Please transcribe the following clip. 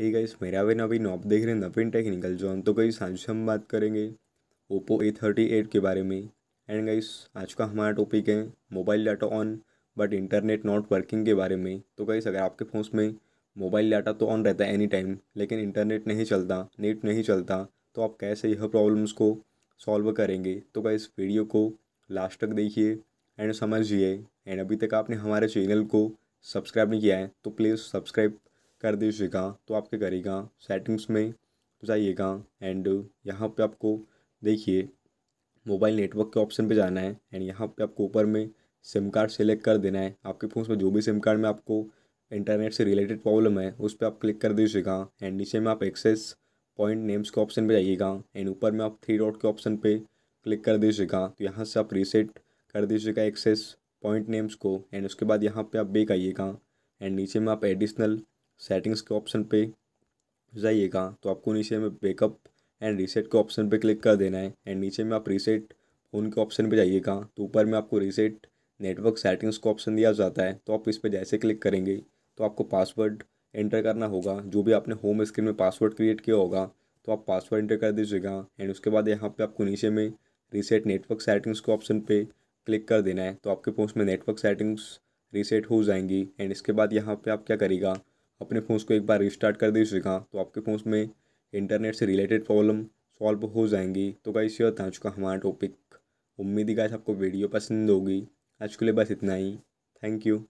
hey guys मेरा भी नवीन आप देख रहे हैं नवीन टेक्निकल जॉन तो गाइस आज हम बात करेंगे ओप्पो ए थर्टी एट के बारे में एंड गाइस आज का हमारा टॉपिक है mobile data on but internet not working के बारे में तो गाइस अगर आपके फ़ोन में मोबाइल डाटा तो ऑन रहता है एनी टाइम लेकिन इंटरनेट नहीं चलता नेट नहीं चलता तो आप कैसे यह प्रॉब्लम्स को सॉल्व करेंगे तो इस वीडियो को लास्ट तक देखिए एंड समझिए एंड अभी तक आपने हमारे चैनल को सब्सक्राइब नहीं किया है तो प्लीज़ सब्सक्राइब कर दीजिएगा तो आपके करेगा सेटिंग्स में जाइएगा एंड यहाँ पे आपको देखिए मोबाइल नेटवर्क के ऑप्शन पे जाना है एंड यहाँ पे आपको ऊपर में सिम कार्ड सेलेक्ट कर देना है आपके फ़ोन में जो भी सिम कार्ड में आपको इंटरनेट से रिलेटेड प्रॉब्लम है उस पर आप क्लिक कर दीजिएगा एंड नीचे में आप एक्सेस पॉइंट नेम्स के ऑप्शन पे जाइएगा एंड ऊपर में आप थ्री डॉट के ऑप्शन पे क्लिक कर दीजिएगा तो यहाँ से आप रीसेट कर दीजिएगा एक्सेस पॉइंट नेम्स को एंड उसके बाद यहाँ पे आप बेक आइएगा एंड नीचे में आप एडिशनल सेटिंग्स के ऑप्शन पे जाइएगा तो आपको नीचे में बैकअप एंड रीसेट के ऑप्शन पे क्लिक कर देना है एंड नीचे में आप रीसेट फ़ोन के ऑप्शन पे जाइएगा तो ऊपर में आपको रीसेट नेटवर्क सेटिंग्स का ऑप्शन दिया जाता है तो आप इस पर जैसे क्लिक करेंगे तो आपको पासवर्ड एंटर करना होगा जो भी आपने होम स्क्रीन में पासवर्ड क्रिएट किया होगा तो आप पासवर्ड इंटर कर दीजिएगा एंड उसके बाद यहाँ पर आपको नीचे में रीसेट नेटवर्क सेटिंग्स के ऑप्शन पर क्लिक कर देना है तो आपके फोन में नेटवर्क सेटिंग्स रीसेट हो जाएंगी एंड इसके बाद यहाँ पे आप क्या करेगा अपने फ़ोन को एक बार रिस्टार्ट कर दी सीखा तो आपके फ़ोन में इंटरनेट से रिलेटेड प्रॉब्लम सॉल्व हो जाएंगी तो कई ये था चुका हमारा टॉपिक उम्मीद ही गाय आपको वीडियो पसंद होगी आज के लिए बस इतना ही थैंक यू